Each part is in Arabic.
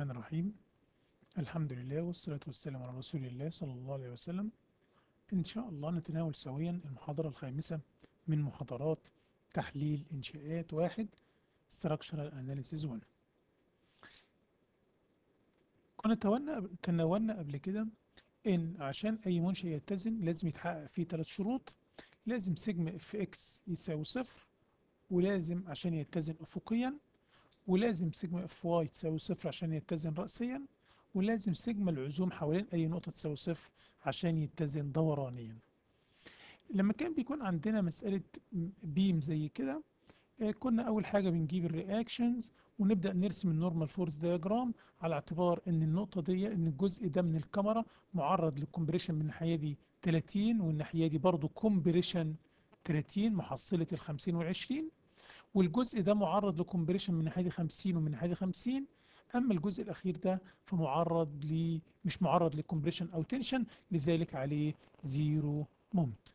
الرحمن الرحيم الحمد لله والصلاة والسلام على رسول الله صلى الله عليه وسلم إن شاء الله نتناول سويا المحاضرة الخامسة من محاضرات تحليل إنشاءات واحد Structural Analysis 1 كنا تناولنا قبل كده إن عشان أي منشأ يتزن لازم يتحقق فيه ثلاث شروط لازم سيجما اف اكس يساوي صفر ولازم عشان يتزن أفقيا ولازم سيجما اف واي تساوي صفر عشان يتزن رأسيا ولازم سيجما العزوم حوالين أي نقطة تساوي صفر عشان يتزن دورانيا لما كان بيكون عندنا مسألة بيم زي كده آه، كنا أول حاجة بنجيب الرياكشنز ونبدأ نرسم النورمال فورس دياجرام على اعتبار إن النقطة دي إن الجزء ده من الكاميرا معرض للكمبريشن من الناحية دي 30 والناحية دي برضه كومبريشن 30 محصلة ال 50 و 20 والجزء ده معرض لكمبريشن من ناحيه 50 ومن ناحيه 50 اما الجزء الاخير ده فمعرض ل مش معرض لكمبريشن او تنشن لذلك عليه زيرو مومنت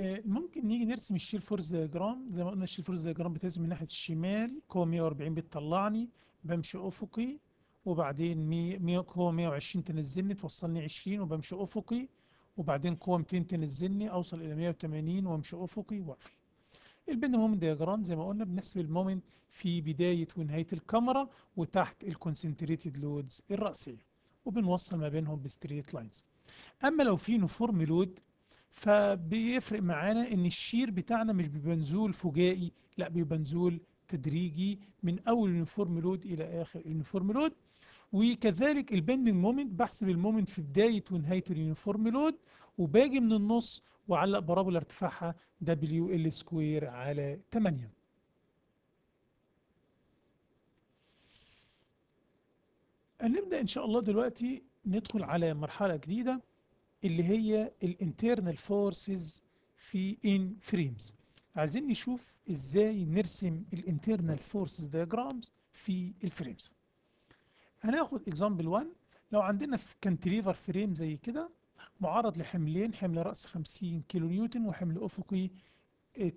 آه، ممكن نيجي نرسم الشير فورس ديجرام زي ما قلنا الشير فورس ديجرام بترسم من ناحيه الشمال قوه 140 بتطلعني بمشي افقي وبعدين قوه 120 تنزلني توصلني 20 وبمشي افقي وبعدين قوة 200 تنزلني اوصل الى 180 وامشي افقي واقفل البند مومنت دياجرام زي ما قلنا بنحسب المومنت في بداية ونهاية الكاميرا وتحت الكونسنتريتد لودز الرأسية وبنوصل ما بينهم بستريت لاينز اما لو في نفورم لود فبيفرق معانا ان الشير بتاعنا مش بيبقى نزول فجائي لا بيبقى نزول تدريجي من اول اليونيفورم لود الى اخر اليونيفورم لود وكذلك البندنج مومنت بحسب المومنت في بداية ونهاية اليونيفورم لود وباجي من النص وعلق برابل ارتفاعها دبليو ال سكوير على 8 هنبدا إن شاء الله دلوقتي ندخل على مرحلة جديدة اللي هي الانترنال فورسز في ان فريمز عايزين نشوف ازاي نرسم الانترنال فورسز دياجرامز في الفريمز هناخد اكزامبل 1 لو عندنا في كانتليفر فريم زي كده معرض لحملين حمل رأس 50 كيلو نيوتن وحمل أفقي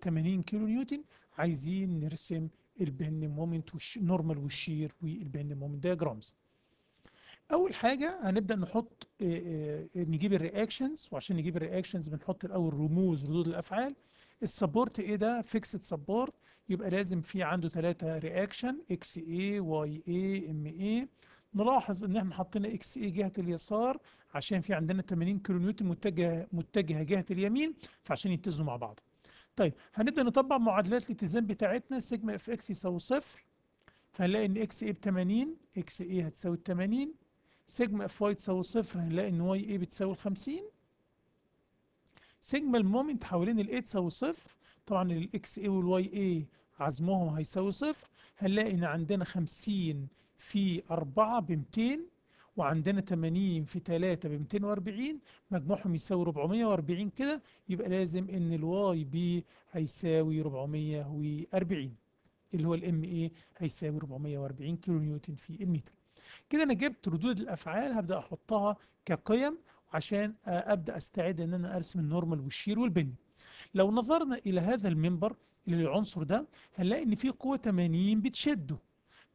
80 آه، كيلو نيوتن عايزين نرسم البند مومنت والنورمال والشير والبند مومنت دايجرامز اول حاجه هنبدا نحط آه، آه، نجيب الرياكشنز وعشان نجيب الرياكشنز بنحط الاول رموز ردود الافعال السبورت ايه ده فيكسد سبورت يبقى لازم في عنده ثلاثه رياكشن اكس اي واي اي ام اي نلاحظ ان احنا حطينا اكس اي جهه اليسار عشان في عندنا 80 كيلو نيوتن متجهه متجهه جهه اليمين فعشان يتزنوا مع بعض طيب هنبدا نطبق معادلات الاتزان بتاعتنا سيجما اف اكس يساوي صفر فهنلاقي ان اكس اي ب 80 اكس اي هتساوي 80 سيجما اف واي تساوي صفر هنلاقي ان واي اي بتساوي 50 سيجما المومنت حوالين الاي تساوي صفر طبعا الاكس اي والواي اي عزمهم هيساوي صفر هنلاقي ان عندنا 50 في 4 ب 200 وعندنا 80 في 3 ب 240 مجموعهم يساوي 440 كده يبقى لازم ان الواي بي هيساوي 440 اللي هو الام اي هيساوي 440 كيلو نيوتن في المتر كده انا جبت ردود الافعال هبدا احطها كقيم عشان ابدا استعد ان انا ارسم النورمال والشير والبني لو نظرنا الى هذا المنبر للعنصر العنصر ده هنلاقي ان في قوه 80 بتشده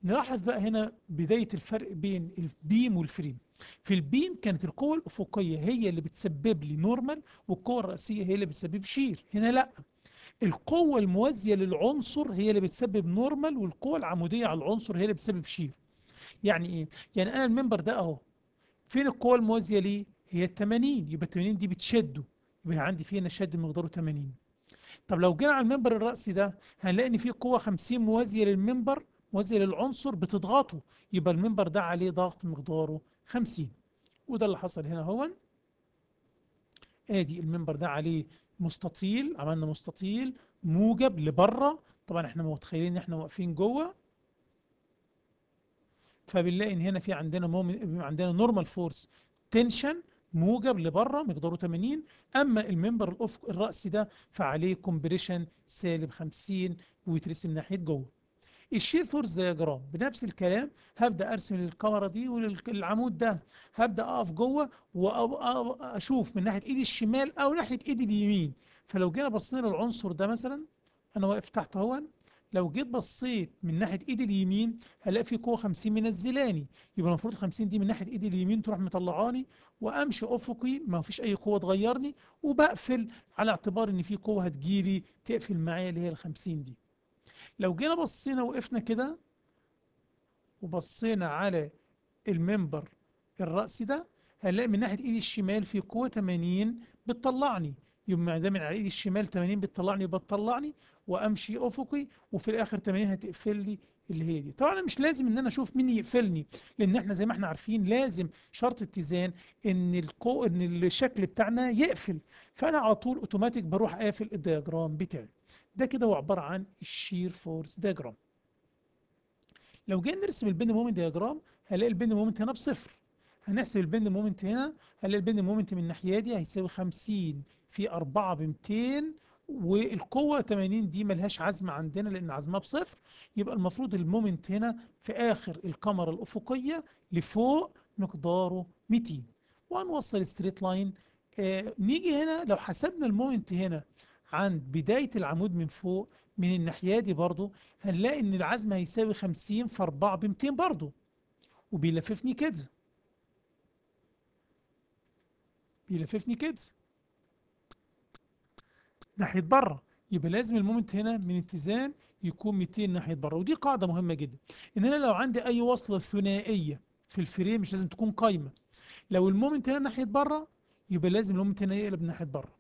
نلاحظ بقى هنا بداية الفرق بين البيم والفريم في البيم كانت القوة الأفقية هي اللي بتسبب لي نورمال والقوة الرأسية هي اللي بتسبب شير هنا لأ القوة الموازية للعنصر هي اللي بتسبب نورمال والقوة العمودية على العنصر هي اللي بتسبب شير يعني إيه؟ يعني أنا المنبر ده أهو فين القوة الموازية ليه؟ هي ال 80 يبقى ال 80 دي بتشده يبقى عندي فيه هنا شد مقداره 80 طب لو جينا على المنبر الرأسي ده هنلاقي إن فيه قوة 50 موازية للمنبر وزن العنصر بتضغطه يبقى المنبر ده عليه ضغط مقداره 50 وده اللي حصل هنا اهو ادي المنبر ده عليه مستطيل عملنا مستطيل موجب لبره طبعا احنا متخيلين ان احنا واقفين جوه فبنلاقي ان هنا في عندنا مومن عندنا نورمال فورس تنشن موجب لبره مقداره 80 اما المنبر الافق الراسي ده فعليه كومبريشن سالب 50 ويترسم ناحيه جوه الشير فورس دياجرام بنفس الكلام هبدا ارسم للكاميرا دي وللعمود ده هبدا اقف جوه واشوف من ناحيه ايدي الشمال او ناحيه ايدي اليمين فلو جينا بصينا للعنصر ده مثلا انا واقف تحت اهو لو جيت بصيت من ناحيه ايدي اليمين هلاقي في قوه 50 منزلاني يبقى المفروض ال 50 دي من ناحيه ايدي اليمين تروح مطلعاني وامشي افقي ما فيش اي قوه تغيرني وبقفل على اعتبار ان في قوه هتجيلي تقفل معايا اللي هي ال 50 دي لو جينا بصينا وقفنا كده وبصينا على المنبر الرأسي ده هنلاقي من ناحية ايدي الشمال في قوة 80 بتطلعني يوم من على ايدي الشمال 80 بتطلعني بتطلعني وامشي افقي وفي الاخر 80 هتقفل لي اللي هي دي طبعا مش لازم ان انا اشوف مين يقفلني لان احنا زي ما احنا عارفين لازم شرط اتزان ان القو ان الشكل بتاعنا يقفل فانا على طول اوتوماتيك بروح قافل الدياجرام بتاعي ده كده هو عباره عن الشير فورس دياجرام لو جينا نرسم البند مومنت دياجرام هلاقي البند مومنت هنا بصفر هنحسب البند مومنت هنا هنلاقي البند مومنت من الناحيه دي هيساوي 50 في 4 ب 200 والقوه 80 دي ملهاش عزم عندنا لان عزمها بصفر يبقى المفروض المومنت هنا في اخر الكاميرا الافقيه لفوق مقداره 200 وهنوصل ستريت لاين آه نيجي هنا لو حسبنا المومنت هنا عند بداية العمود من فوق من الناحية دي برضو هنلاقي ان العزم هيساوي 50 في 4 ب 200 برضو وبيلففني كده بيلففني كده ناحية بره يبقى لازم المومنت هنا من اتزان يكون 200 ناحية بره ودي قاعدة مهمة جدا ان انا لو عندي اي وصلة ثنائية في الفريم مش لازم تكون قايمة لو المومنت هنا ناحية بره يبقى لازم المومنت هنا يقلب ناحية بره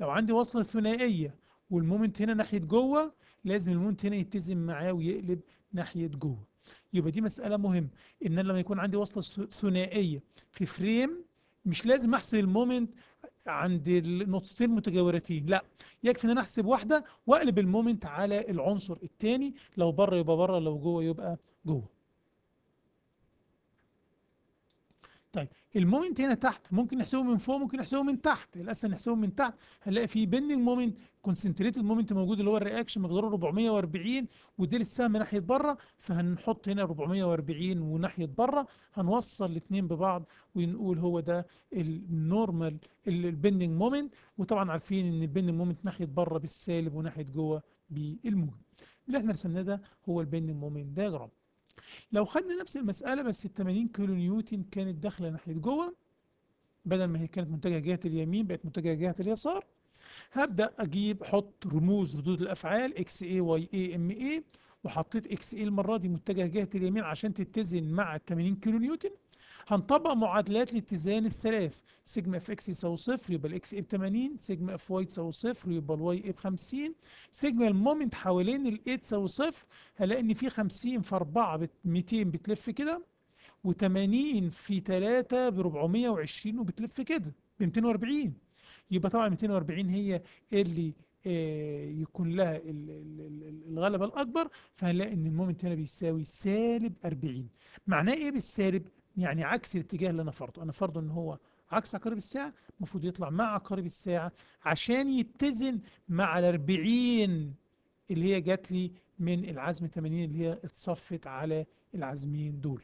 لو عندي وصلة ثنائية والمومنت هنا ناحية جوه لازم المومنت هنا يتزن معاه ويقلب ناحية جوه يبقى دي مسألة مهمة إن أنا لما يكون عندي وصلة ثنائية في فريم مش لازم احسب المومنت عند النقطتين متجاورتين لا يكفي ان انا احسب واحده واقلب المومنت على العنصر الثاني لو بره يبقى بره لو جوه يبقى جوه طيب المومنت هنا تحت ممكن نحسبه من فوق ممكن نحسبه من تحت للاسف نحسبه من تحت هنلاقي في بيندنج مومنت كونسنتريتد مومنت موجود اللي هو الرياكشن مقداره 440 وديل السهم ناحيه بره فهنحط هنا 440 وناحيه بره هنوصل الاثنين ببعض ونقول هو ده النورمال البندنج مومنت وطبعا عارفين ان البندنج مومنت ناحيه بره بالسالب وناحيه جوه بالموجب اللي احنا رسمناه ده هو البندنج مومنت دايجرام لو خدنا نفس المسألة بس ال 80 كيلو نيوتن كانت داخلة ناحية جوه بدل ما هي كانت متجهة جهة اليمين بقت متجهة جهة اليسار هبدأ أجيب حط رموز ردود الأفعال اكس اي واي اي ام اي وحطيت اكس اي المرة دي متجهه جهة اليمين عشان تتزن مع 80 كيلو نيوتن هنطبق معادلات الاتزان الثلاث سيجما اف اكس يساوي صفر يبقى الاكس اي ب 80 سيجما اف واي تساوي صفر يبقى الواي اي ب 50 سيجما المومنت حوالين الاي تساوي صفر هلاقي ان في 50 في 4 ب 200 بتلف كده و80 في 3 ب 420 وبتلف كده ب 240 يبقى طبعا 240 هي اللي آه، يكون لها الغلبة الأكبر فهنلاقي إن المومنت هنا بيساوي سالب 40 معناه إيه بالسالب؟ يعني عكس الاتجاه اللي أنا فرضه أنا فرضه إن هو عكس عقارب الساعة المفروض يطلع مع عقارب الساعة عشان يتزن مع ال 40 اللي هي جات لي من العزم 80 اللي هي اتصفت على العزمين دول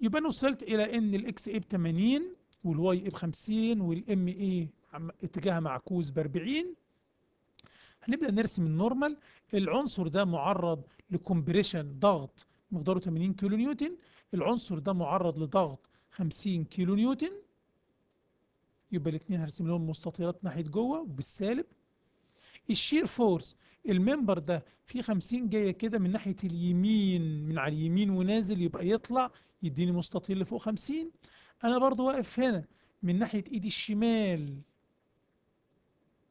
يبقى انا وصلت إلى إن الإكس اي ب 80 والواي ب 50 والام اي اتجاهها معكوس ب 40 هنبدا نرسم النورمال العنصر ده معرض لكمبريشن ضغط مقداره 80 كيلو نيوتن العنصر ده معرض لضغط 50 كيلو نيوتن يبقى الاثنين هرسم لهم مستطيلات ناحيه جوه وبالسالب الشير فورس الممبر ده فيه 50 جايه كده من ناحيه اليمين من على اليمين ونازل يبقى يطلع يديني مستطيل لفوق 50 أنا برضو واقف هنا من ناحية إيدي الشمال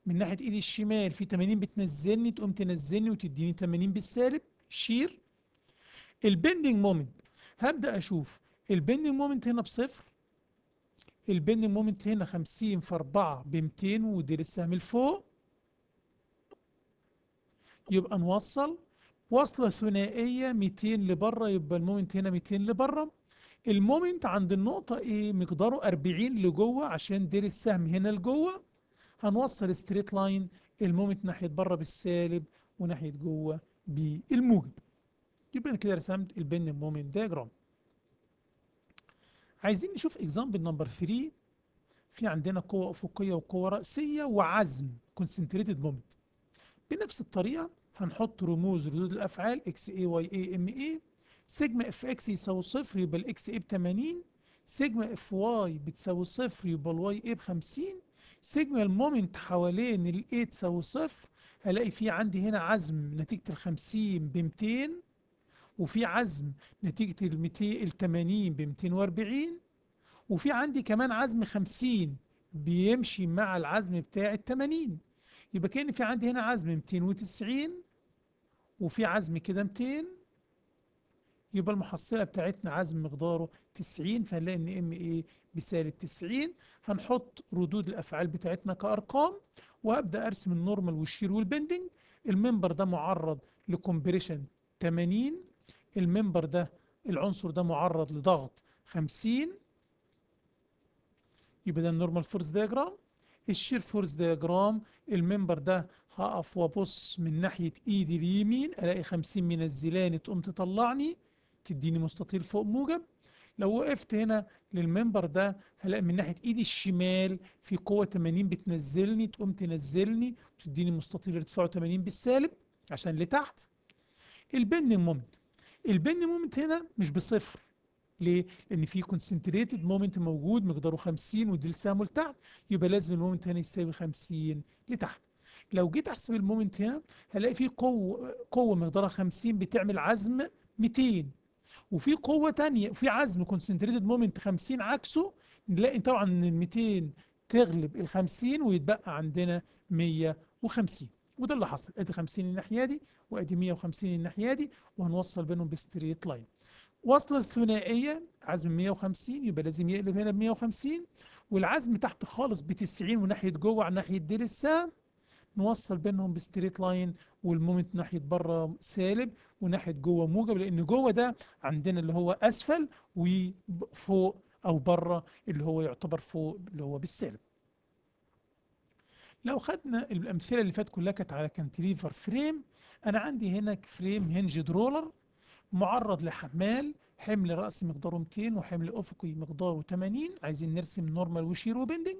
من ناحية إيدي الشمال في 80 بتنزلني تقوم تنزلني وتديني 80 بالسالب شير البندنج مومنت هبدأ أشوف البندنج مومنت هنا بصفر البندنج مومنت هنا 50 في 4 ب 200 ودي السهم لفوق يبقى نوصل وصلة ثنائية 200 لبره يبقى المومنت هنا 200 لبره المومنت عند النقطة ايه مقداره 40 لجوه عشان دير السهم هنا لجوه هنوصل ستريت لاين المومنت ناحية بره بالسالب وناحية جوه بالموجب يبقى انا كده رسمت البن مومنت دياجرام عايزين نشوف اكزامبل نمبر 3 في عندنا قوة أفقية وقوة رأسية وعزم كونسنتريتد مومنت بنفس الطريقة هنحط رموز ردود الأفعال اكس اي واي اي ام اي سيجما اف اكس يساوي صفر يبقى الاكس ايه ب 80 سيجما اف واي بتساوي صفر يبقى الواي ايه ب 50 سيجما المومنت حوالين الايه تساوي صفر هلاقي في عندي هنا عزم نتيجة ال 50 ب 200 وفي عزم نتيجة ال ال 80 ب 240 وفي عندي كمان عزم 50 بيمشي مع العزم بتاع ال 80 يبقى كان في عندي هنا عزم 290 وفي عزم كده 200 يبقى المحصلة بتاعتنا عزم مقداره 90 فهنلاقي ان ام ايه بسالب 90 هنحط ردود الافعال بتاعتنا كارقام وهبدا ارسم النورمال والشير والبندنج الممبر ده معرض لكمبريشن 80 الممبر ده العنصر ده معرض لضغط 50 يبقى ده النورمال فورس دياجرام الشير فورس دياجرام الممبر ده هقف وابص من ناحية ايدي اليمين الاقي 50 منزلاني تقوم تطلعني تديني مستطيل فوق موجب لو وقفت هنا للمنبر ده هلاقي من ناحية ايدي الشمال في قوة 80 بتنزلني تقوم تنزلني وتديني مستطيل ارتفاعه 80 بالسالب عشان لتحت البن مومنت البن مومنت هنا مش بصفر ليه؟ لأن في كونسنتريتد مومنت موجود مقداره 50 ودي لسامه لتحت يبقى لازم المومنت هنا يساوي 50 لتحت. لو جيت أحسب المومنت هنا هلاقي في قوة قوة مقدارها 50 بتعمل عزم 200 وفي قوه تانية في عزم كونسنتريتد مومنت 50 عكسه نلاقي طبعا ان ال 200 تغلب ال 50 ويتبقى عندنا 150 وده اللي حصل ادي 50 الناحيه دي وادي 150 الناحيه دي وهنوصل بينهم بستريت لاين وصل الثنائية عزم 150 يبقى لازم يقلب هنا ب 150 والعزم تحت خالص ب 90 وناحية جوه على ناحية دير للسهم نوصل بينهم بستريت لاين والمومنت ناحيه بره سالب وناحيه جوه موجب لان جوه ده عندنا اللي هو اسفل وفوق او بره اللي هو يعتبر فوق اللي هو بالسالب لو خدنا الامثله اللي فاتت كلها كانت على كانتليفر فريم انا عندي هنا فريم هنجد رولر معرض لحمال حمل رأسي مقداره 200 وحمل أفقي مقداره 80 عايزين نرسم نورمال وشيرو بيندنج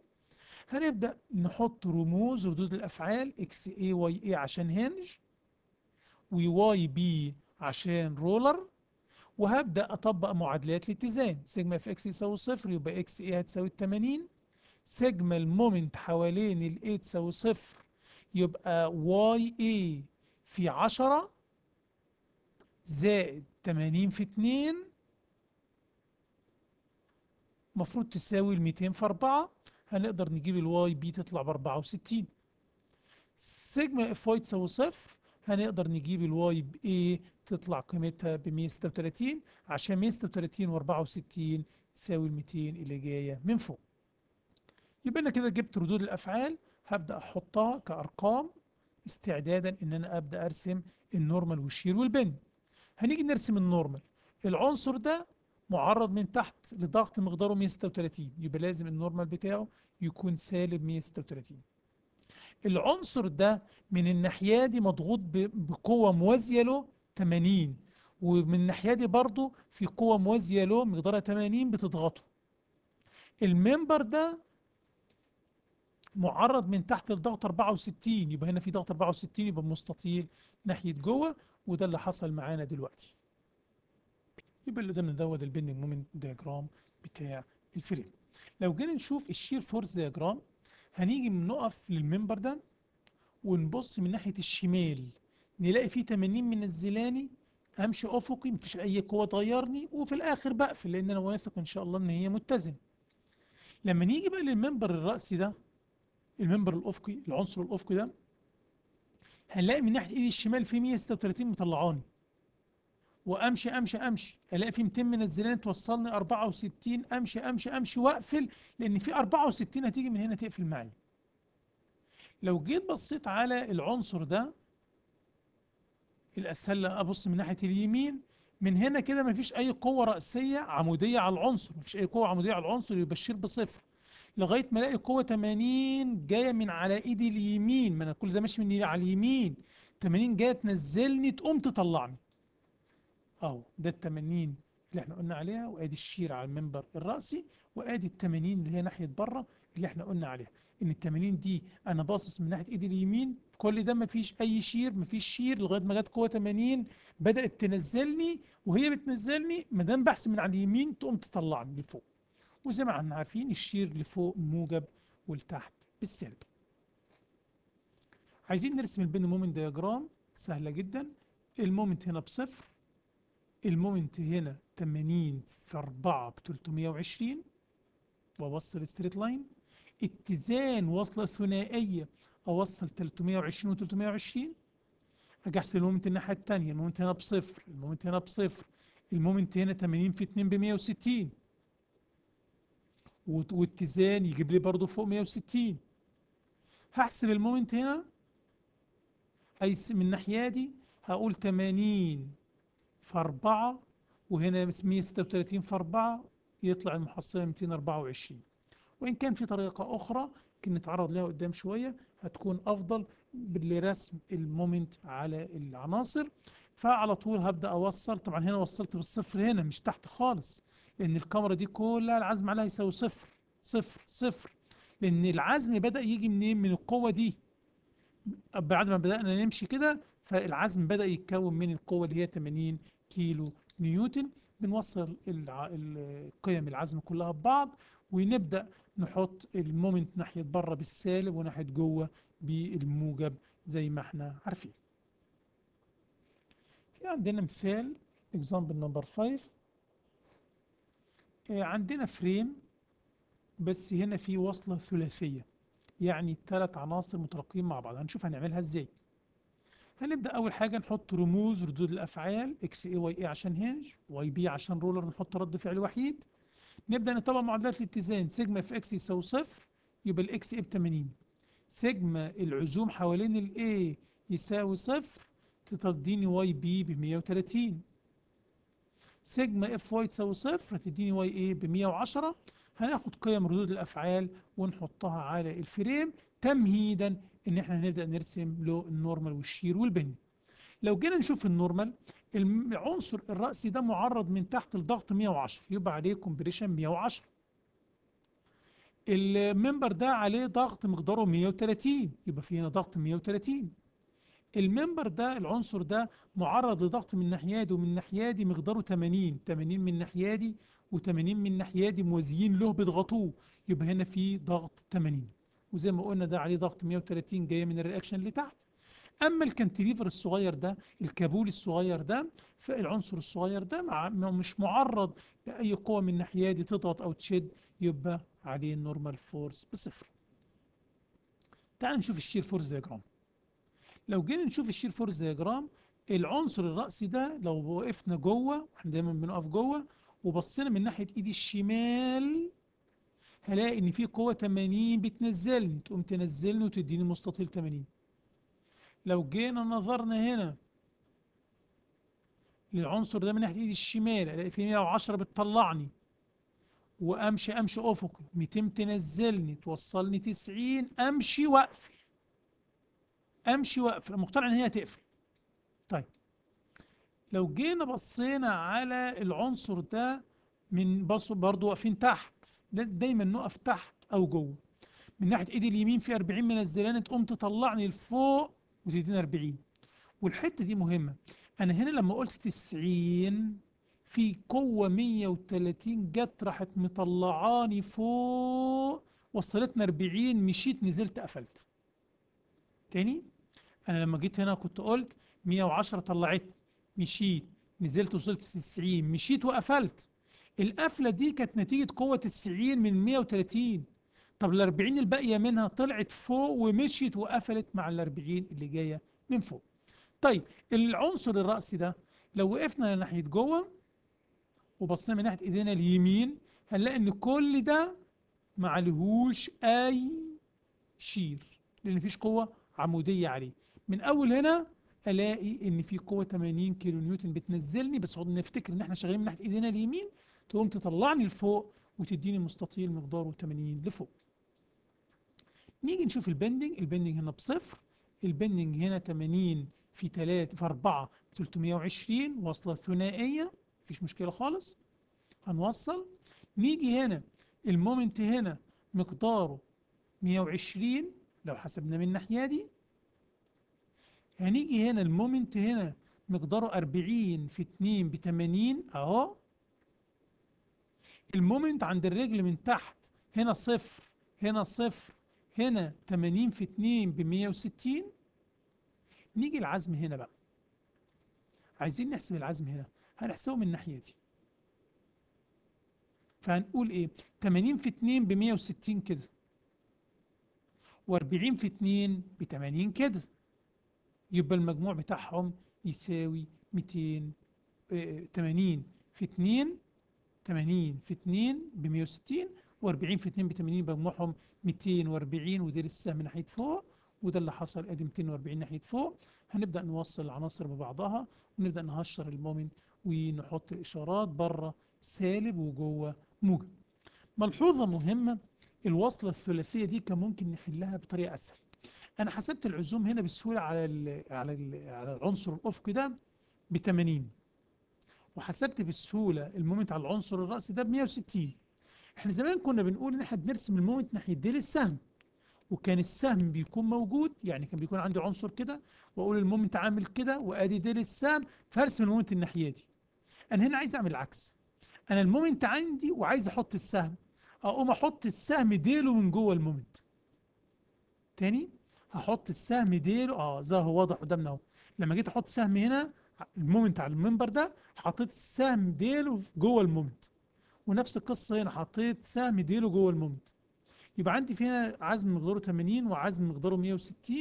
هنبدأ نحط رموز ردود الأفعال اكس اي واي اي عشان هنج وواي بي عشان رولر وهبدأ أطبق معادلات الاتزان سيجما في اكس يساوي صفر يبقى اكس اي هتساوي 80 سيجما المومنت حوالين الاي تساوي صفر يبقى واي اي في 10 زائد 80 في 2 المفروض تساوي ال 200 في 4 هنقدر نجيب الواي بي تطلع ب 64 سيجما اف واي تساوي صفر هنقدر نجيب الواي بي تطلع قيمتها ب 136 عشان 136 و64 تساوي ال 200 اللي جايه من فوق يبقى انا كده جبت ردود الافعال هبدا احطها كارقام استعدادا ان انا ابدا ارسم النورمال والشير والبن هنيجي نرسم النورمال العنصر ده معرض من تحت لضغط مقداره 136 يبقى لازم النورمال بتاعه يكون سالب 136 العنصر ده من الناحية دي مضغوط بقوة موازية له 80 ومن الناحية دي برضه في قوة موازية له مقدارها 80 بتضغطه الممبر ده معرض من تحت لضغط 64 يبقى هنا في ضغط 64 يبقى مستطيل ناحية جوه وده اللي حصل معانا دلوقتي يبقى اللي ده دوت البندنج مومنت دياجرام بتاع الفريم لو جينا نشوف الشير فورس دياجرام هنيجي نقف للمنبر ده ونبص من ناحيه الشمال نلاقي فيه 80 منزلاني امشي افقي مفيش اي قوه تغيرني وفي الاخر بقفل لان انا واثق ان شاء الله ان هي متزن لما نيجي بقى للمنبر الراسي ده المنبر الافقي العنصر الافقي ده هنلاقي من ناحيه ايدي الشمال في 136 مطلعاني وامشي امشي امشي الاقي في 200 من توصلني 64 امشي امشي امشي واقفل لان في 64 هتيجي من هنا تقفل معايا لو جيت بصيت على العنصر ده الاسهل ابص من ناحيه اليمين من هنا كده مفيش اي قوه راسيه عموديه على العنصر مفيش اي قوه عموديه على العنصر يبشر بصفر لغايه ما الاقي قوه 80 جايه من على ايدي اليمين ما انا كل ده ماشي من على اليمين 80 جايه تنزلني تقوم تطلعني اهو ده ال 80 اللي احنا قلنا عليها وادي الشير على المنبر الرأسي وادي ال 80 اللي هي ناحية بره اللي احنا قلنا عليها ان ال 80 دي انا باصص من ناحية ايدي اليمين كل ده مفيش اي شير مفيش شير لغاية ما جت قوة 80 بدأت تنزلني وهي بتنزلني ما دام بحسب من على اليمين تقوم تطلعني لفوق وزي ما احنا عارفين الشير لفوق موجب ولتحت بالسلب عايزين نرسم البين مومنت دياجرام سهلة جدا المومنت هنا بصفر المومنت هنا 80 في 4 ب 320 واوصل ستريت لاين اتزان وصله ثنائيه اوصل 320 و 320 اجي احسب المومنت الناحيه الثانيه المومنت هنا بصفر المومنت هنا بصفر المومنت هنا 80 في 2 ب 160 واتزان يجيب لي برضه فوق 160 هحسب المومنت هنا من الناحيه دي هقول 80 في 4 وهنا 136 في 4 يطلع المحصلة 224 وإن كان في طريقة أخرى كنا نتعرض لها قدام شوية هتكون أفضل لرسم المومنت على العناصر فعلى طول هبدأ أوصل طبعا هنا وصلت بالصفر هنا مش تحت خالص لأن الكاميرا دي كلها العزم عليها يساوي صفر صفر صفر لأن العزم بدأ يجي منين من القوة دي بعد ما بدأنا نمشي كده فالعزم بدأ يتكون من القوة اللي هي 80 كيلو نيوتن بنوصل القيم العزم كلها ببعض ونبدأ نحط المومنت ناحية بره بالسالب وناحية جوه بالموجب زي ما احنا عارفين في عندنا مثال example number 5 آه، عندنا فريم بس هنا في وصلة ثلاثية يعني ثلاث عناصر متلاقيين مع بعض هنشوف هنعملها ازاي هنبدأ أول حاجة نحط رموز ردود الأفعال اكس اي واي اي عشان هنج واي بي عشان رولر نحط رد فعل وحيد نبدأ نطبق معادلات الاتزان سيجما في اكس يساوي صفر يبقى الاكس اي ب 80 سيجما العزوم حوالين الاي يساوي صفر تديني واي بي ب 130 سيجما اف واي تساوي صفر هتديني واي اي ب 110 هناخد قيم ردود الافعال ونحطها على الفريم تمهيدا ان احنا هنبدا نرسم له النورمال والشير والبني لو جينا نشوف النورمال العنصر الرأسي ده معرض من تحت لضغط 110 يبقى عليه كومبريشن 110 الممبر ده عليه ضغط مقداره 130 يبقى في هنا ضغط 130 الممبر ده العنصر ده معرض لضغط من الناحيه دي ومن الناحيه دي مقداره 80 80 من الناحيه دي و80 من الناحيه دي موازيين له بيضغطوه يبقى هنا في ضغط 80 وزي ما قلنا ده عليه ضغط 130 جايه من الرياكشن اللي تحت اما الكانتليفر الصغير ده الكابول الصغير ده فالعنصر الصغير ده مع مش معرض لاي قوه من الناحيه دي تضغط او تشد يبقى عليه النورمال فورس بصفر تعال نشوف الشير فورس جرام لو جينا نشوف الشير فورس جرام العنصر الرأسي ده لو وقفنا جوه احنا دايما بنقف جوه وبصينا من ناحيه ايدي الشمال هلاقي ان في قوة 80 بتنزلني تقوم تنزلني وتديني مستطيل 80 لو جينا نظرنا هنا للعنصر ده من ناحية ايدي الشمال الاقي في 110 بتطلعني وامشي امشي افقي 200 تنزلني توصلني 90 امشي واقفل امشي واقفل مقتنع ان هي تقفل طيب لو جينا بصينا على العنصر ده من بصوا برضه واقفين تحت لازم دايما نقف تحت او جوه من ناحيه ايدي اليمين في 40 منزلاني تقوم تطلعني لفوق وتدينا 40 والحته دي مهمه انا هنا لما قلت 90 في قوه 130 جت راحت مطلعاني فوق وصلتني 40 مشيت نزلت قفلت تاني انا لما جيت هنا كنت قلت 110 طلعتني مشيت نزلت وصلت 90 مشيت وقفلت القفلة دي كانت نتيجة قوة السعير من 130 طب ال 40 الباقية منها طلعت فوق ومشيت وقفلت مع ال 40 اللي جاية من فوق طيب العنصر الرأسي ده لو وقفنا ناحية جوه وبصينا من ناحية ايدينا اليمين هنلاقي ان كل ده معلهوش اي شير لان مفيش قوة عمودية عليه من اول هنا الاقي ان في قوه 80 كيلو نيوتن بتنزلني بس نفتكر ان احنا شغالين من ناحيه ايدينا اليمين تقوم تطلعني لفوق وتديني مستطيل مقداره 80 لفوق نيجي نشوف البندنج البندنج هنا بصفر البندنج هنا 80 في 3 في 4 ب 320 وصله ثنائيه مفيش مشكله خالص هنوصل نيجي هنا المومنت هنا مقداره 120 لو حسبنا من الناحيه دي هنيجي هنا المومنت هنا مقداره 40 في 2 ب 80 اهو المومنت عند الرجل من تحت هنا صفر هنا صفر هنا 80 في 2 ب 160 نيجي العزم هنا بقى عايزين نحسب العزم هنا هنحسبه من الناحية دي فهنقول ايه 80 في 2 ب 160 كده و40 في 2 ب 80 كده يبقى المجموع بتاعهم يساوي 280 آه، في 2 80 في 2 ب 160 و40 في 2 ب 80 بجمعهم 240 ودي لسه من ناحيه فوق وده اللي حصل ادي 240 ناحيه فوق هنبدا نوصل العناصر ببعضها ونبدا نهشر المومنت ونحط الاشارات بره سالب وجوه موجب ملحوظه مهمه الوصله الثلاثيه دي كان ممكن نحلها بطريقه اسهل انا حسبت العزوم هنا بسهوله على الـ على الـ على العنصر الافقي ده ب 80 وحسبت بالسهولة المومنت على العنصر الرأسي ده ب 160 احنا زمان كنا بنقول ان احنا بنرسم المومنت ناحية ديل السهم وكان السهم بيكون موجود يعني كان بيكون عندي عنصر كده واقول المومنت عامل كده وادي ديل السهم فارسم المومنت الناحيه دي انا هنا عايز اعمل العكس انا المومنت عندي وعايز احط السهم اقوم احط السهم ديله من جوه المومنت تاني هحط السهم ديله اه زي واضح قدامنا اهو لما جيت احط سهم هنا المومنت على المنبر ده حطيت سهم ديله جوه المومنت ونفس القصة هنا حطيت سهم ديله جوه المومنت يبقى عندي هنا عزم مقداره 80 وعزم مقداره 160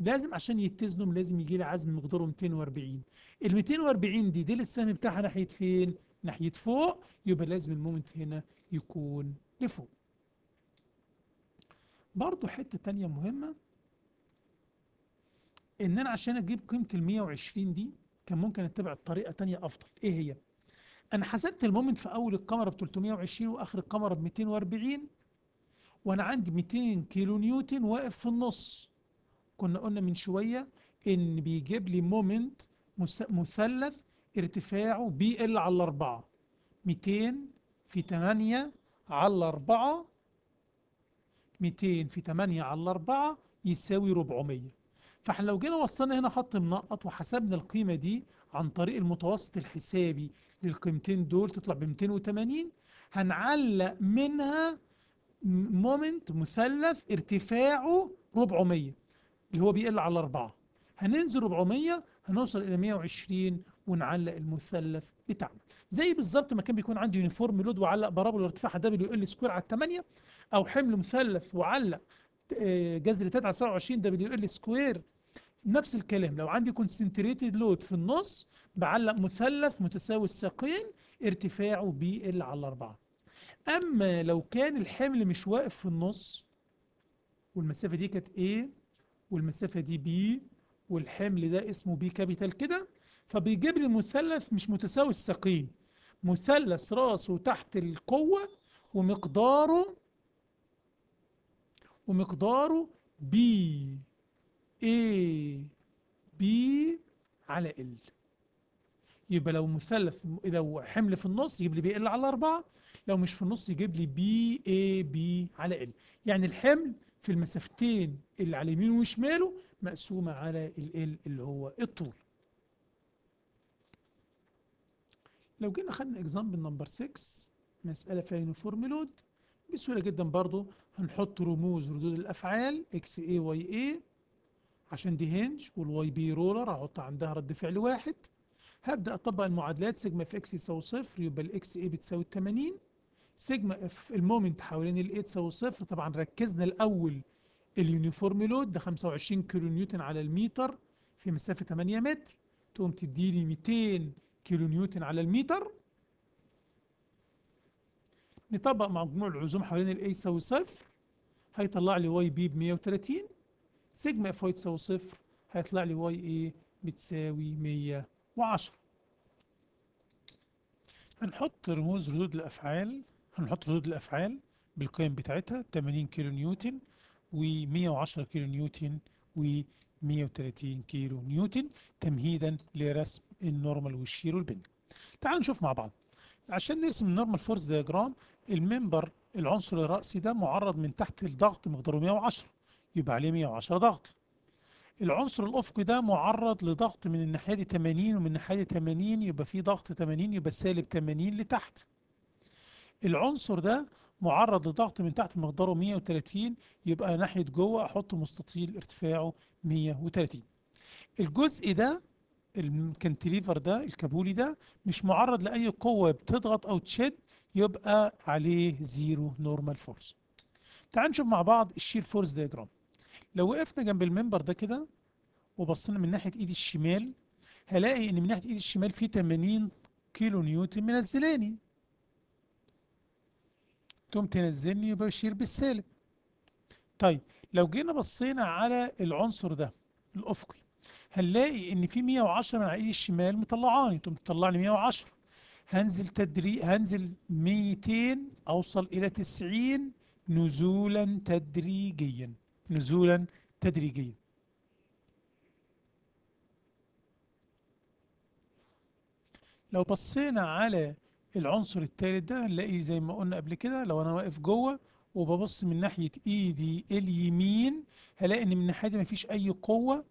لازم عشان يتزنوا لازم يجي لي عزم مقداره 240 ال 240 دي ديل السهم بتاعها ناحية فين؟ ناحية فوق يبقى لازم المومنت هنا يكون لفوق برضو حتة تانية مهمة ان انا عشان اجيب قيمة ال 120 دي كان ممكن اتبع الطريقه تانية افضل ايه هي انا حسبت المومنت في اول الكاميرا ب 320 واخر الكاميرا ب 240 وانا عندي 200 كيلو نيوتن واقف في النص كنا قلنا من شويه ان بيجيب لي مومنت مثلث ارتفاعه بي ال على الأربعة 200 في 8 على الأربعة 200 في 8 على الأربعة يساوي 400 فاحنا لو جينا وصلنا هنا خط منقط وحسبنا القيمة دي عن طريق المتوسط الحسابي للقيمتين دول تطلع ب 280 هنعلق منها مومنت مثلث ارتفاعه 400 اللي هو بيقل على 4 هننزل 400 هنوصل الى 120 ونعلق المثلث بتاعنا زي بالظبط ما كان بيكون عندي يونيفورم لود وعلق بارابولا ارتفاعها دبليو ال سكوير على 8 او حمل مثلث وعلق آه، جذر تات على 27 دبليو ال سكوير نفس الكلام لو عندي كونسنتريتد لود في النص بعلق مثلث متساوي الساقين ارتفاعه بي ال على 4 اما لو كان الحمل مش واقف في النص والمسافه دي كانت A والمسافه دي B والحمل ده اسمه B كابيتال كده فبيجيب لي مثلث مش متساوي الساقين مثلث راسه تحت القوه ومقداره ومقداره بي A B على L يبقى لو مثلث لو حمل في النص يجيب لي بي ال على 4 لو مش في النص يجيب لي بي اي بي على ال يعني الحمل في المسافتين اللي على يمينه وشماله مقسومه على ال اللي هو الطول لو جينا خدنا اكزامبل نمبر 6 مساله فيها يونيفورم لود بسهوله جدا برضو هنحط رموز ردود الافعال اكس اي واي اي عشان دي هنج والواي بي رولر هحط عندها رد فعل واحد هبدأ أطبق المعادلات سيجما اف اكس يساوي صفر يبقى الاكس اي بتساوي 80 سيجما اف المومنت حوالين الاي تساوي صفر طبعا ركزنا الأول اليونيفورم لود ده 25 كيلو نيوتن على المتر في مسافة 8 متر تقوم تديني 200 كيلو نيوتن على المتر نطبق مجموع العزوم حوالين الاي يساوي صفر هيطلع لي واي بي ب 130 سيجما اف واي تساوي صفر هيطلع لي واي ايه بتساوي 110 هنحط رموز ردود الافعال هنحط ردود الافعال بالقيم بتاعتها 80 كيلو نيوتن و110 كيلو نيوتن و130 كيلو نيوتن تمهيدا لرسم النورمال والشير والبند تعال نشوف مع بعض عشان نرسم النورمال فورس دياجرام الممبر العنصر الرأسي ده معرض من تحت الضغط مقداره 110 يبقى عليه 110 ضغط العنصر الأفقي ده معرض لضغط من الناحية دي 80 ومن الناحية دي 80 يبقى فيه ضغط 80 يبقى سالب 80 لتحت العنصر ده معرض لضغط من تحت مقداره 130 يبقى ناحية جوه أحط مستطيل ارتفاعه 130 الجزء ده الكنتليفر ده الكابولي ده مش معرض لأي قوة بتضغط أو تشد يبقى عليه زيرو نورمال فورس تعال نشوف مع بعض الشير فورس دايجرام لو وقفنا جنب المنبر ده كده وبصينا من ناحية ايدي الشمال هلاقي ان من ناحية ايدي الشمال في 80 كيلو نيوتن منزلاني تقوم تنزلني يبقى بالسالب طيب لو جينا بصينا على العنصر ده الأفقي هنلاقي ان في 110 من على ايدي الشمال مطلعاني تقوم تطلعني 110 هنزل تدري هنزل 200 اوصل الى 90 نزولا تدريجيا نزولا تدريجيا لو بصينا على العنصر الثالث ده هنلاقي زي ما قلنا قبل كده لو انا واقف جوه وببص من ناحية ايدي اليمين هلاقي ان من الناحية دي فيش اي قوة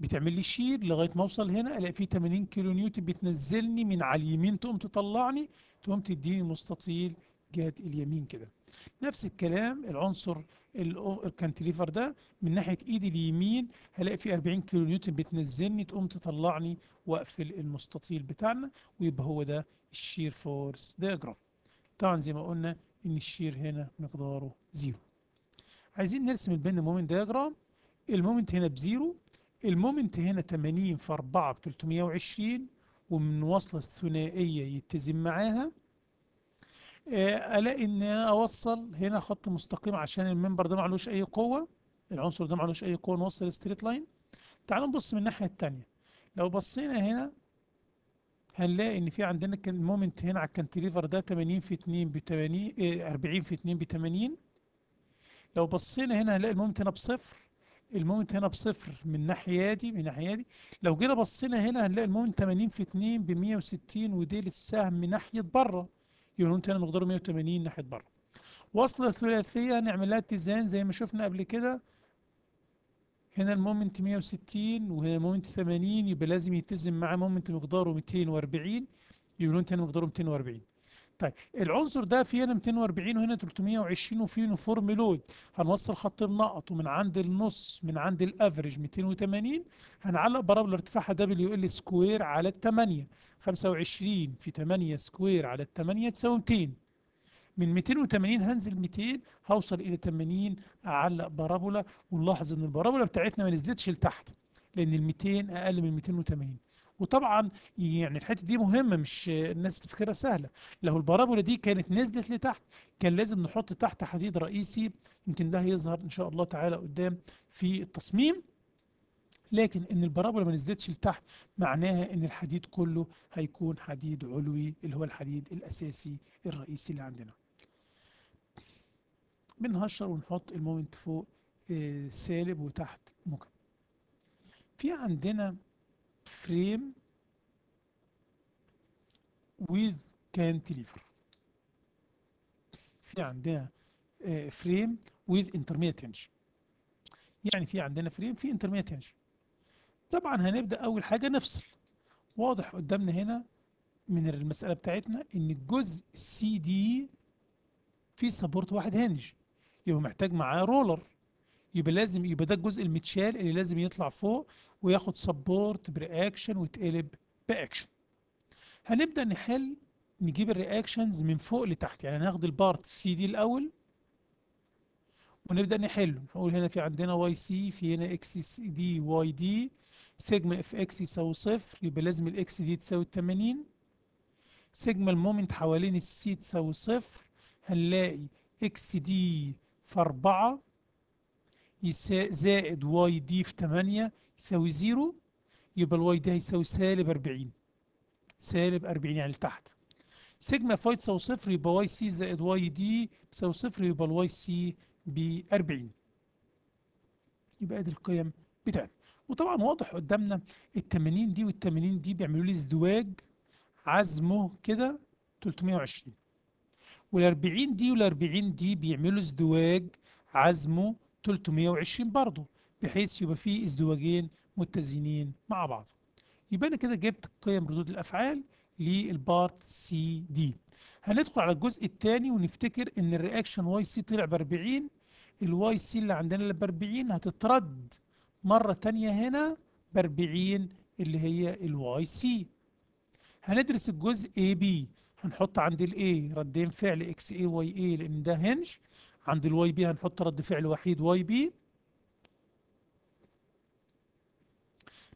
بتعمل لي شير لغاية ما اوصل هنا الاقي في 80 كيلو نيوتن بتنزلني من على اليمين تقوم تطلعني تقوم تديني مستطيل جهة اليمين كده نفس الكلام العنصر الكانتليفر ده من ناحيه ايدي اليمين هلاقي فيه 40 كيلو نيوتن بتنزلني تقوم تطلعني واقفل المستطيل بتاعنا ويبقى هو ده الشير فورس دياجرام طبعا زي ما قلنا ان الشير هنا مقداره زيرو عايزين نرسم البند مومنت دياجرام المومنت هنا بزيرو المومنت هنا 80 في 4 ب 320 ومن وصلة الثنائية يتزم معاها آه، الاقي ان انا اوصل هنا خط مستقيم عشان المنبر ده معلوش اي قوه العنصر ده معلوش اي قوه نوصل ستريت لاين تعالوا نبص من الناحيه الثانيه لو بصينا هنا هنلاقي ان في عندنا كان مومنت هنا على الكانتيليفر ده 80 في 2 ب 80 اه 40 في 2 ب 80 لو بصينا هنا هنلاقي المومنت هنا بصفر المومنت هنا بصفر من الناحيه دي من الناحيه دي لو جينا بصينا هنا هنلاقي المومنت 80 في 2 ب 160 ودي للسهم ناحيه بره يبقى هنا مقداره 180 ناحية بره وصل الثلاثية نعمل لها اتزان زي ما شفنا قبل كده هنا المومنت 160 وهنا المومنت 80 يبقى لازم يتزن مع مومنت مقداره 240 يبقى له مقداره 240 طيب العنصر ده في هنا 240 وهنا 320 وفيه فورم لود هنوصل خط النقط ومن عند النص من عند الافريج 280 هنعلق برابل ارتفاعها دبليو ال سكوير على ال 8 25 في 8 سكوير على ال 8 تساوي 200 من 280 هنزل 200 هوصل الى 80 اعلق بارابولا ونلاحظ ان البارابولا بتاعتنا ما نزلتش لتحت لان ال 200 اقل من 280 وطبعا يعني الحته دي مهمه مش الناس بتفكرها سهله لو البارابولا دي كانت نزلت لتحت كان لازم نحط تحت حديد رئيسي يمكن ده هيظهر ان شاء الله تعالى قدام في التصميم لكن ان البارابولا ما نزلتش لتحت معناها ان الحديد كله هيكون حديد علوي اللي هو الحديد الاساسي الرئيسي اللي عندنا بنهشر ونحط المومنت فوق آه، سالب وتحت موجب في عندنا آه، frame with cantilever في عندنا فريم with intermediate hinge يعني في عندنا فريم في intermediate hinge طبعا هنبدأ أول حاجة نفصل واضح قدامنا هنا من المسألة بتاعتنا إن الجزء السي دي فيه سبورت واحد هنج يبقى محتاج معاه رولر يبقى لازم يبقى ده الجزء المتشال اللي لازم يطلع فوق وياخد سبورت برياكشن ويتقلب باكشن هنبدا نحل نجيب الرياكشنز من فوق لتحت يعني هناخد البارت سي دي الاول ونبدا نحله نقول هنا في عندنا واي سي في هنا اكس دي واي دي سيجما اف اكس يساوي صفر يبقى لازم الاكس دي تساوي 80 سيجما المومنت حوالين السي تساوي صفر هنلاقي اكس دي في 4 زائد واي دي في 8 يساوي 0 يبقى الواي ده هيساوي سالب 40 سالب 40 يعني لتحت سيجما فاي تساوي صفر يبقى واي سي زائد واي دي تساوي صفر يبقى الواي سي ب 40 يبقى ادي القيم بتاعتنا وطبعا واضح قدامنا ال 80 دي وال 80 دي بيعملوا لي ازدواج عزمه كده 320 وال 40 دي وال 40 دي بيعملوا ازدواج عزمه 320 برضه بحيث يبقى فيه ازدواجين متزنين مع بعض يبقى انا كده جبت قيم ردود الافعال للبارت سي دي هندخل على الجزء الثاني ونفتكر ان الرياكشن واي سي طلع ب 40 الواي سي اللي عندنا اللي ب 40 هتترد مره ثانيه هنا ب 40 اللي هي الواي سي هندرس الجزء اي بي هنحط عند الاي ردين فعل اكس اي واي اي لان ده هنج عند الواي بي هنحط رد فعل وحيد واي بي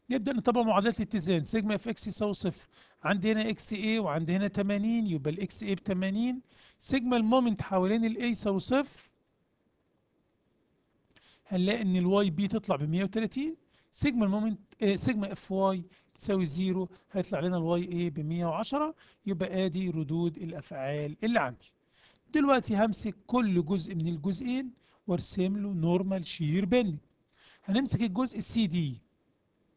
نبدأ نطبق معادلة الاتزان سيجما اف اكس يساوي صفر عندي هنا اكس اي وعندي هنا 80 يبقى الاكس اي ب 80 سيجما المومنت حوالين الاي يساوي صفر هنلاقي ان الواي بي تطلع ب 130 سيجما المومنت آه، سيجما اف واي تساوي زيرو هيطلع لنا الواي اي ب 110 يبقى ادي ردود الافعال اللي عندي دلوقتي همسك كل جزء من الجزئين وارسم له نورمال شير بيندنج هنمسك الجزء السي دي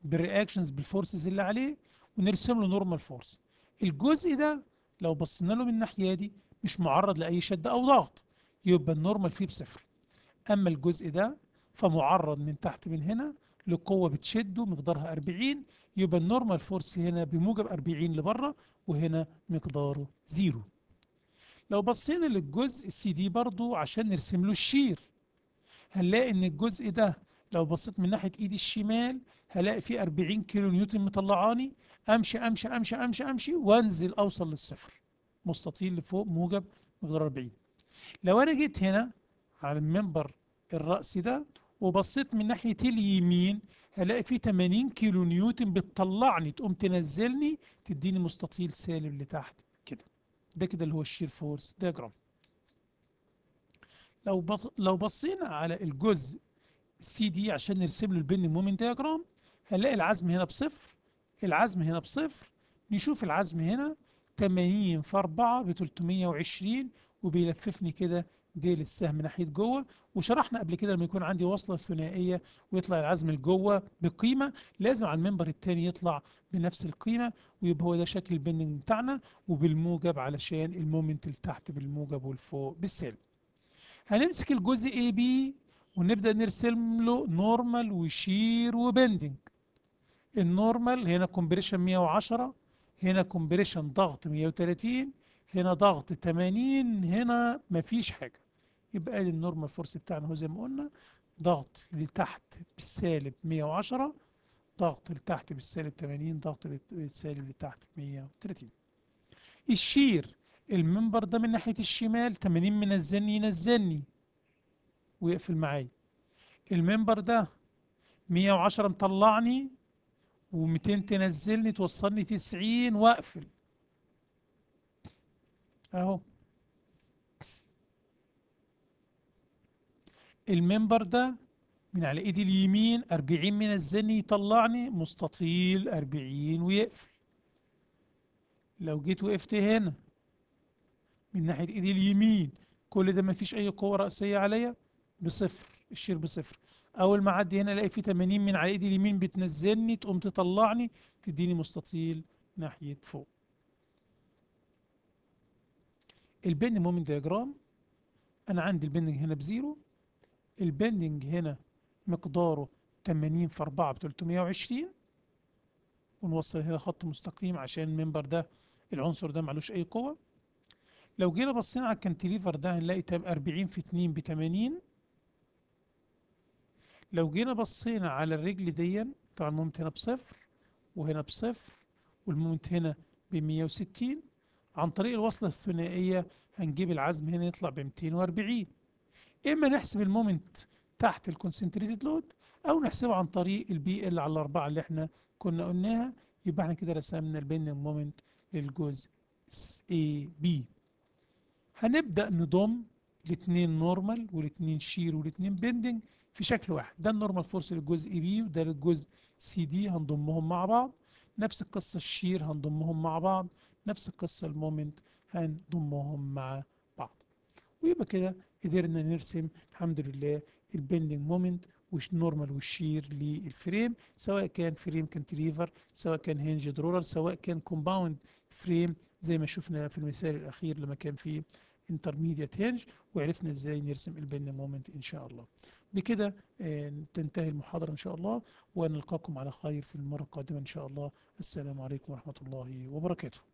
بالرياكشنز بالفورسز اللي عليه ونرسم له نورمال فورس الجزء ده لو بصينا له من الناحيه دي مش معرض لاي شد او ضغط يبقى النورمال فيه بصفر اما الجزء ده فمعرض من تحت من هنا لقوه بتشده مقدارها 40 يبقى النورمال فورس هنا بموجب 40 لبره وهنا مقداره زيرو لو بصينا للجزء السي دي برضو عشان نرسم له الشير هنلاقي ان الجزء ده لو بصيت من ناحية ايدي الشمال هلاقي فيه 40 كيلو نيوتن مطلعاني امشي امشي امشي امشي امشي وانزل اوصل للصفر مستطيل لفوق موجب مقدار 40 لو انا جيت هنا على المنبر الرأسي ده وبصيت من ناحية اليمين هلاقي فيه 80 كيلو نيوتن بتطلعني تقوم تنزلني تديني مستطيل سالب لتحت كده ده كده اللي هو الشير فورس دياجرام لو لو بصينا على الجزء سي دي عشان نرسم له البن مومنت دياجرام هنلاقي العزم هنا بصفر العزم هنا بصفر نشوف العزم هنا 80 في 4 ب 320 وبيلففني كده دي للسهم ناحية جوه وشرحنا قبل كده لما يكون عندي وصلة ثنائية ويطلع العزم لجوه بقيمة لازم على المنبر التاني يطلع بنفس القيمة ويبقى هو ده شكل البندنج بتاعنا وبالموجب علشان المومنت لتحت بالموجب والفوق بالسالب هنمسك الجزء AB ونبدأ نرسم له نورمال وشير وبندنج النورمال هنا كومبريشن 110 هنا كومبريشن ضغط 130 هنا ضغط 80 هنا مفيش حاجة يبقى ادي النورمال فورس بتاعنا هو زي ما قلنا ضغط لتحت بالسالب 110 ضغط لتحت بالسالب 80 ضغط بالسالب لتحت 130 الشير المنبر ده من ناحية الشمال 80 منزلني ينزلني ويقفل معايا المنبر ده 110 مطلعني و200 تنزلني توصلني 90 واقفل اهو المنبر ده من على ايدي اليمين أربعين من الزن يطلعني مستطيل أربعين ويقفل لو جيت وقفت هنا من ناحية ايدي اليمين كل ده ما فيش أي قوة رأسية عليا بصفر الشير بصفر أول ما أعدي هنا ألاقي في 80 من على إيدي اليمين بتنزلني تقوم تطلعني تديني مستطيل ناحية فوق البن مومنت دياجرام أنا عندي البن هنا بزيرو البندنج هنا مقداره 80 في 4 ب 320 ونوصل هنا خط مستقيم عشان المنبر ده العنصر ده معلوش أي قوة لو جينا بصينا على الكانتيليفر ده هنلاقي 40 في 2 ب 80 لو جينا بصينا على الرجل دي طبعا المومنت هنا بصفر وهنا بصفر والمومنت هنا ب 160 عن طريق الوصلة الثنائية هنجيب العزم هنا يطلع ب 240 اما نحسب المومنت تحت الكونسنتريتد لود او نحسبه عن طريق البي ال على الاربعه اللي احنا كنا قلناها يبقى احنا كده رسمنا البيندنج مومنت للجزء اي بي هنبدا نضم الاثنين نورمال والاثنين شير والاثنين بيندنج في شكل واحد ده النورمال فورس للجزء بي وده للجزء سي دي هنضمهم مع بعض نفس القصه الشير هنضمهم مع بعض نفس القصه المومنت هنضمهم مع بعض ويبقى كده قدرنا نرسم الحمد لله البندنج مومنت وش نورمال والشير للفريم سواء كان فريم كانتليفر سواء كان هينج درولر سواء كان كومباوند فريم زي ما شفنا في المثال الاخير لما كان في انترميديت هينج وعرفنا ازاي نرسم البندنج مومنت ان شاء الله بكده آه، تنتهي المحاضرة ان شاء الله ونلقاكم على خير في المرة القادمة ان شاء الله السلام عليكم ورحمة الله وبركاته